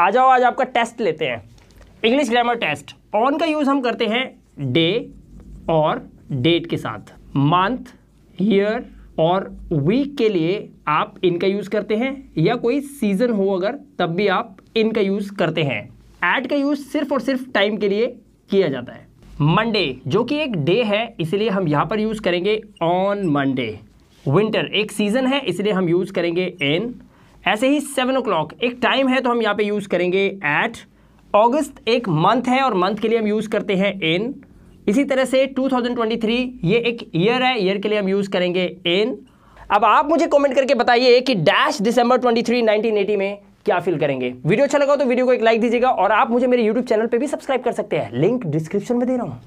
आ जाओ आज आपका टेस्ट लेते हैं इंग्लिश ग्रामर टेस्ट ऑन का यूज़ हम करते हैं डे और डेट के साथ मंथ ईयर और वीक के लिए आप इनका यूज़ करते हैं या कोई सीज़न हो अगर तब भी आप इनका यूज़ करते हैं एट का यूज़ सिर्फ और सिर्फ टाइम के लिए किया जाता है मंडे जो कि एक डे है इसलिए हम यहां पर यूज़ करेंगे ऑन मंडे विंटर एक सीज़न है इसलिए हम यूज़ करेंगे इन ऐसे ही सेवन ओ एक टाइम है तो हम यहाँ पे यूज़ करेंगे एट अगस्त एक मंथ है और मंथ के लिए हम यूज़ करते हैं इन इसी तरह से 2023 ये एक ईयर है ईयर के लिए हम यूज़ करेंगे इन अब आप मुझे कमेंट करके बताइए कि डैश दिसंबर 23 1980 में क्या फील करेंगे वीडियो अच्छा लगा तो वीडियो को एक लाइक दीजिएगा और आप मुझे मेरे यूट्यूब चैनल पर भी सब्सक्राइब कर सकते हैं लिंक डिस्क्रिप्शन में दे रहा हूँ